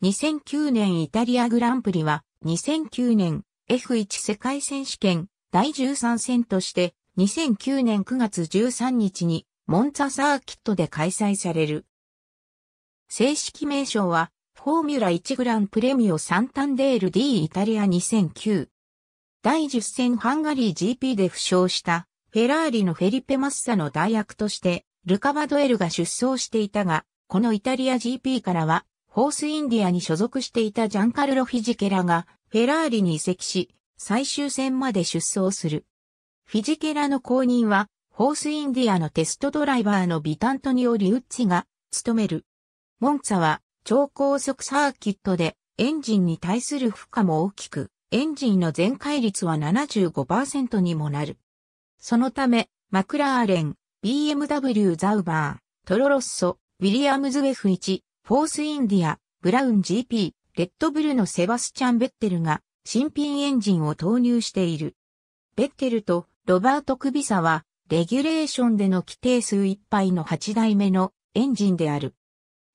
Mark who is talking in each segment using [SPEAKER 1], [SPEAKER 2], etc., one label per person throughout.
[SPEAKER 1] 2009年イタリアグランプリは、2009年 F1 世界選手権第13戦として、2009年9月13日にモンツァサーキットで開催される。正式名称は、フォーミュラ1グランプレミオサンタンデール D イタリア2009。第10戦ハンガリー GP で負傷したフェラーリのフェリペ・マッサの代役としてルカ・バドエルが出走していたが、このイタリア GP からはホースインディアに所属していたジャンカルロ・フィジケラがフェラーリに移籍し、最終戦まで出走する。フィジケラの後任は、ホースインディアのテストドライバーのビタントニオ・リウッチが務める。モンツァは超高速サーキットでエンジンに対する負荷も大きく、エンジンの全開率は75%にもなる。そのため、マクラーレン、BMW ザウバー、トロロッソ、ウィリアムズ F1、フォースインディア、ブラウン GP、レッドブルのセバスチャン・ベッテルが新品エンジンを投入している。ベッテルとロバート・クビサは、レギュレーションでの規定数いっぱいの8台目のエンジンである。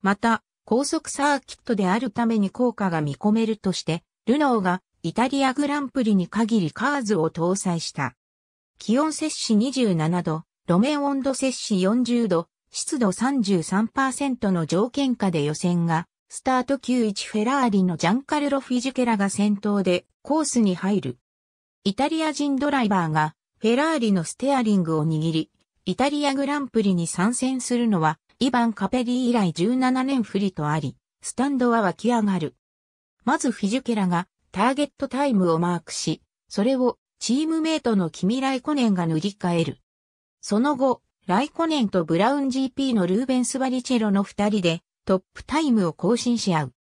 [SPEAKER 1] また、高速サーキットであるために効果が見込めるとして、ルノーがイタリアグランプリに限りカーズを搭載した。気温摂氏27度、路面温度摂氏40度、湿度33%の条件下で予選が、スタート91フェラーリのジャンカルロ・フィジケラが先頭でコースに入る。イタリア人ドライバーがフェラーリのステアリングを握り、イタリアグランプリに参戦するのは、イバン・カペリー以来17年不利とあり、スタンドは湧き上がる。まずフィジュケラがターゲットタイムをマークし、それをチームメイトのキミライコネンが塗り替える。その後、ライコネンとブラウン GP のルーベンス・バリチェロの二人でトップタイムを更新し合う。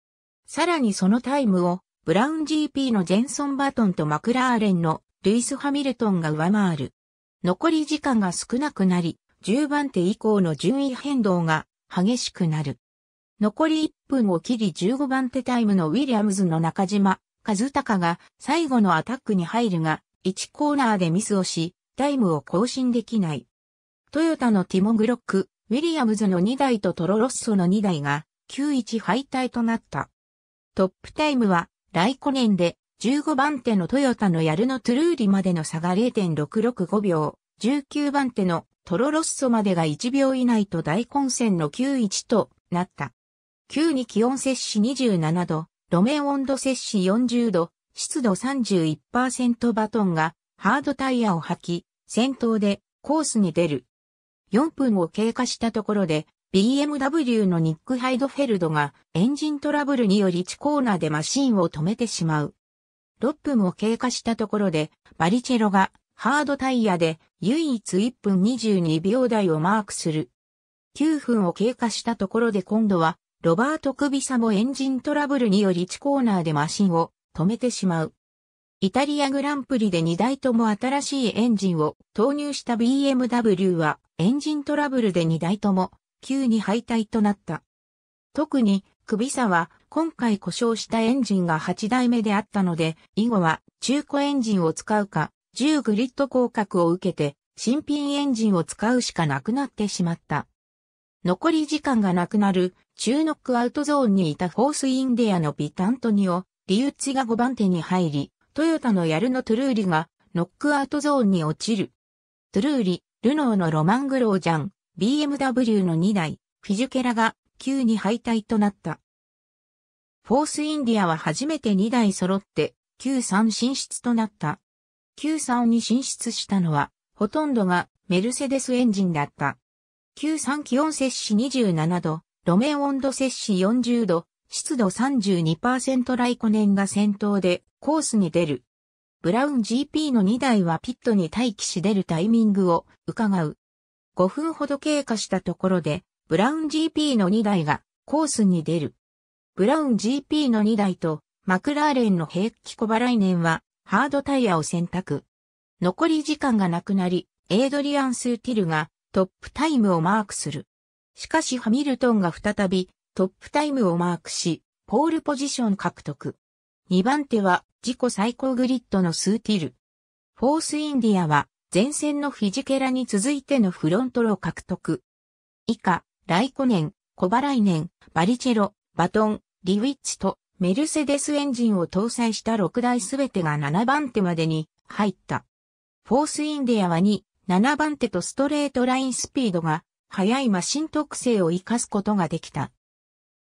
[SPEAKER 1] さらにそのタイムをブラウン GP のジェンソン・バトンとマクラーレンのルイス・ハミルトンが上回る。残り時間が少なくなり、10番手以降の順位変動が激しくなる。残り1分を切り15番手タイムのウィリアムズの中島、和隆が最後のアタックに入るが、1コーナーでミスをし、タイムを更新できない。トヨタのティモ・グロック、ウィリアムズの2台とトロロッソの2台が91敗退となった。トップタイムは来去年で15番手のトヨタのヤルノ・トゥルーリまでの差が0.665秒、19番手のトロロッソまでが1秒以内と大混戦の91となった。急に気温摂氏27度、路面温度摂氏40度、湿度31%バトンがハードタイヤを履き、先頭でコースに出る。4分を経過したところで、BMW のニック・ハイドフェルドがエンジントラブルにより1コーナーでマシンを止めてしまう。6分を経過したところで、バリチェロがハードタイヤで唯一1分22秒台をマークする。9分を経過したところで今度は、ロバート・クビサもエンジントラブルにより1コーナーでマシンを止めてしまう。イタリアグランプリで2台とも新しいエンジンを投入した BMW はエンジントラブルで2台とも、急に敗退となった。特に、クビサは、今回故障したエンジンが8台目であったので、以後は、中古エンジンを使うか、10グリッド広角を受けて、新品エンジンを使うしかなくなってしまった。残り時間がなくなる、中ノックアウトゾーンにいたフォースインデアのビタントニオ、リウッチが5番手に入り、トヨタのヤルノトゥルーリが、ノックアウトゾーンに落ちる。トゥルーリ、ルノーのロマングロージャン、BMW の2台、フィジュケラが9に敗退となった。フォースインディアは初めて2台揃って93進出となった。93に進出したのは、ほとんどがメルセデスエンジンだった。93気温摂氏27度、路面温度摂氏40度、湿度32%コネンが先頭でコースに出る。ブラウン GP の2台はピットに待機し出るタイミングを伺う。5分ほど経過したところで、ブラウン GP の2台がコースに出る。ブラウン GP の2台とマクラーレンの平気小払い年はハードタイヤを選択。残り時間がなくなり、エイドリアン・スーティルがトップタイムをマークする。しかしハミルトンが再びトップタイムをマークし、ポールポジション獲得。2番手は自己最高グリッドのスーティル。フォースインディアは前線のフィジケラに続いてのフロントロ獲得。以下、ライコネン、コバライネン、バリチェロ、バトン、リウィッチとメルセデスエンジンを搭載した6台すべてが7番手までに入った。フォースインディアは2、7番手とストレートラインスピードが速いマシン特性を活かすことができた。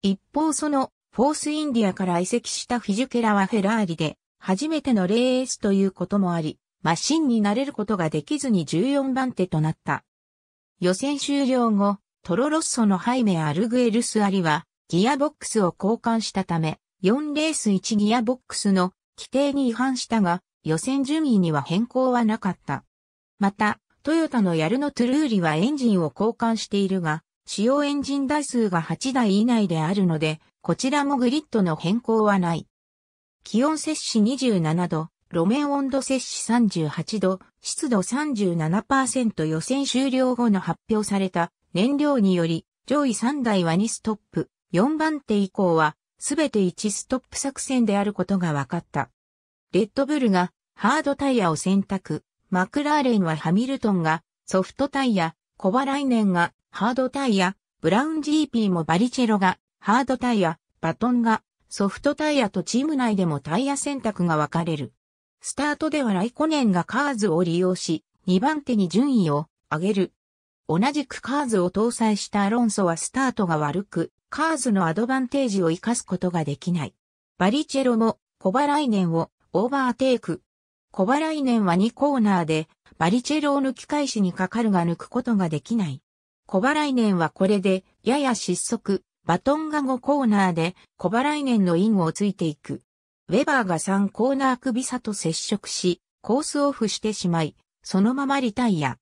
[SPEAKER 1] 一方そのフォースインディアから移籍したフィジュケラはフェラーリで初めてのレースということもあり、マシンに慣れることができずに14番手となった。予選終了後、トロロッソのハイメ・アルグエルス・アリは、ギアボックスを交換したため、4レース1ギアボックスの規定に違反したが、予選順位には変更はなかった。また、トヨタのヤルノ・トゥルーリはエンジンを交換しているが、使用エンジン台数が8台以内であるので、こちらもグリッドの変更はない。気温摂氏27度、路面温度摂氏38度、湿度37%予選終了後の発表された燃料により、上位3台は2ストップ、4番手以降は、すべて1ストップ作戦であることが分かった。レッドブルがハードタイヤを選択、マクラーレンはハミルトンがソフトタイヤ、コバライネンがハードタイヤ、ブラウン GP もバリチェロがハードタイヤ、バトンがソフトタイヤとチーム内でもタイヤ選択が分かれる。スタートではライコネンがカーズを利用し、2番手に順位を上げる。同じくカーズを搭載したアロンソはスタートが悪く、カーズのアドバンテージを活かすことができない。バリチェロも小払い年をオーバーテイク。小払い年は2コーナーで、バリチェロを抜き返しにかかるが抜くことができない。小払い年はこれで、やや失速。バトンが5コーナーで小払い年のインをついていく。ウェバーが3コーナー首差と接触し、コースオフしてしまい、そのままリタイア。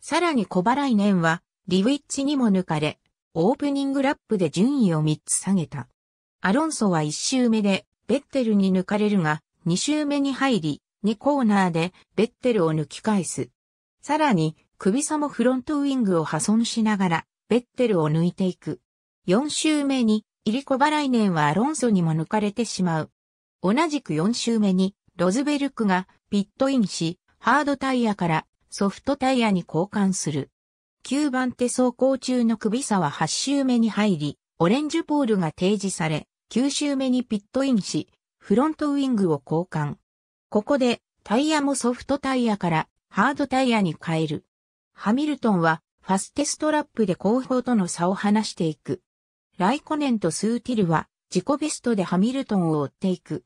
[SPEAKER 1] さらに小払い年は、リウィッチにも抜かれ、オープニングラップで順位を3つ下げた。アロンソは1周目で、ベッテルに抜かれるが、2周目に入り、2コーナーでベッテルを抜き返す。さらに、首差もフロントウィングを破損しながら、ベッテルを抜いていく。4周目に、イリコ・バライネンはアロンソにも抜かれてしまう。同じく4周目に、ロズベルクがピットインし、ハードタイヤからソフトタイヤに交換する。9番手走行中の首差は8周目に入り、オレンジポールが提示され、9周目にピットインし、フロントウィングを交換。ここで、タイヤもソフトタイヤからハードタイヤに変える。ハミルトンは、ファステストラップで後方との差を離していく。ライコネンとスーティルは自己ベストでハミルトンを追っていく。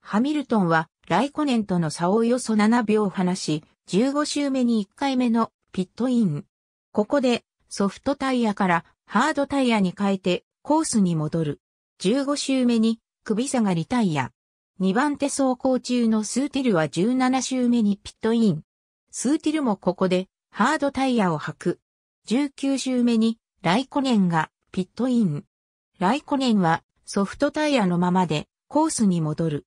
[SPEAKER 1] ハミルトンはライコネンとの差をおよそ7秒離し、15周目に1回目のピットイン。ここでソフトタイヤからハードタイヤに変えてコースに戻る。15周目に首下がりタイヤ。2番手走行中のスーティルは17周目にピットイン。スーティルもここでハードタイヤを履く。19周目にライコネンがピットイン。ライコネンはソフトタイヤのままでコースに戻る。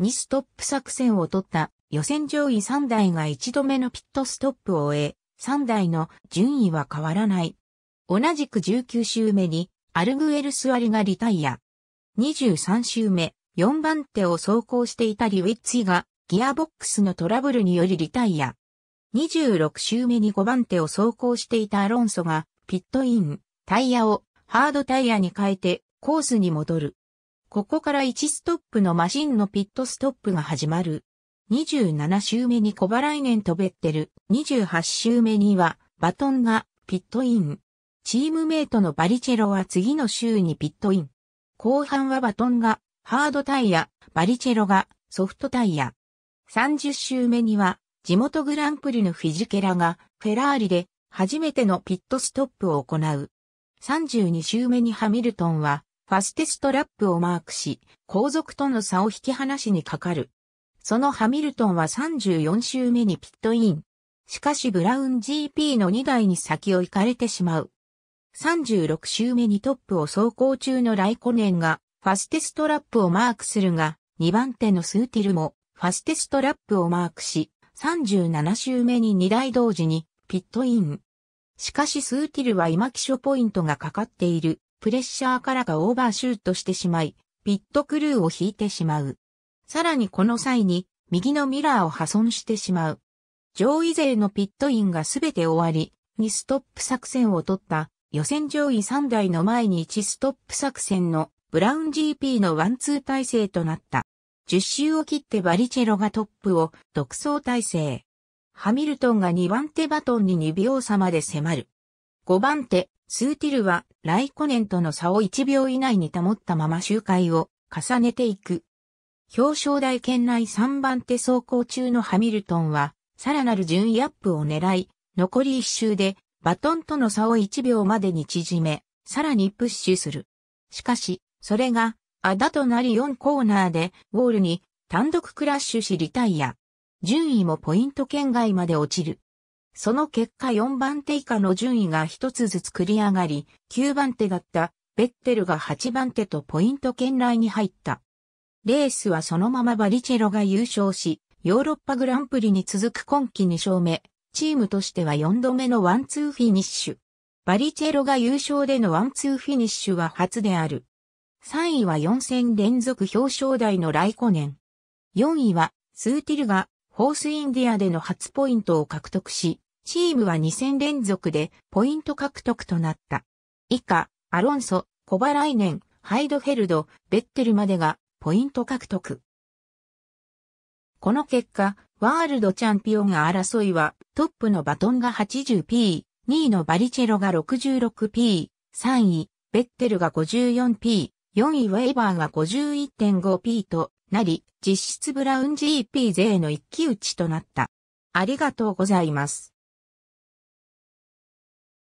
[SPEAKER 1] 2ストップ作戦を取った予選上位3台が1度目のピットストップを終え、3台の順位は変わらない。同じく19周目にアルグエルスリがリタイア。23周目、4番手を走行していたリウィッツィがギアボックスのトラブルによりリタイア。26周目に5番手を走行していたアロンソがピットイン、タイヤをハードタイヤに変えてコースに戻る。ここから1ストップのマシンのピットストップが始まる。27周目に小腹い年とベッテル、28周目にはバトンがピットイン。チームメイトのバリチェロは次の週にピットイン。後半はバトンがハードタイヤ、バリチェロがソフトタイヤ。30周目には地元グランプリのフィジケラがフェラーリで初めてのピットストップを行う。32周目にハミルトンは、ファステストラップをマークし、後続との差を引き離しにかかる。そのハミルトンは34周目にピットイン。しかしブラウン GP の2台に先を行かれてしまう。36周目にトップを走行中のライコネンがファステストラップをマークするが、2番手のスーティルもファステストラップをマークし、37周目に2台同時にピットイン。しかしスーティルは今気象ポイントがかかっているプレッシャーからかオーバーシュートしてしまい、ピットクルーを引いてしまう。さらにこの際に右のミラーを破損してしまう。上位勢のピットインがすべて終わり、2ストップ作戦を取った予選上位3台の前に1ストップ作戦のブラウン GP のワンツー体制となった。10周を切ってバリチェロがトップを独走体制。ハミルトンが2番手バトンに2秒差まで迫る。5番手、スーティルはライコネンとの差を1秒以内に保ったまま周回を重ねていく。表彰台圏内3番手走行中のハミルトンは、さらなる順位アップを狙い、残り1周でバトンとの差を1秒までに縮め、さらにプッシュする。しかし、それが、あだとなり4コーナーで、ゴールに単独クラッシュしリタイア。順位もポイント圏外まで落ちる。その結果4番手以下の順位が一つずつ繰り上がり、9番手だったベッテルが8番手とポイント圏内に入った。レースはそのままバリチェロが優勝し、ヨーロッパグランプリに続く今季2勝目、チームとしては4度目のワンツーフィニッシュ。バリチェロが優勝でのワンツーフィニッシュは初である。3位は4戦連続表彰台のライコネン。4位はスーティルがホースインディアでの初ポイントを獲得し、チームは2戦連続でポイント獲得となった。以下、アロンソ、コバライネン、ハイドフェルド、ベッテルまでがポイント獲得。この結果、ワールドチャンピオンが争いは、トップのバトンが 80p、2位のバリチェロが 66p、3位、ベッテルが 54p、4位ウェイバーが 51.5p と、なり、実質ブラウン GP 勢の一騎打ちとなった。ありがとうございます。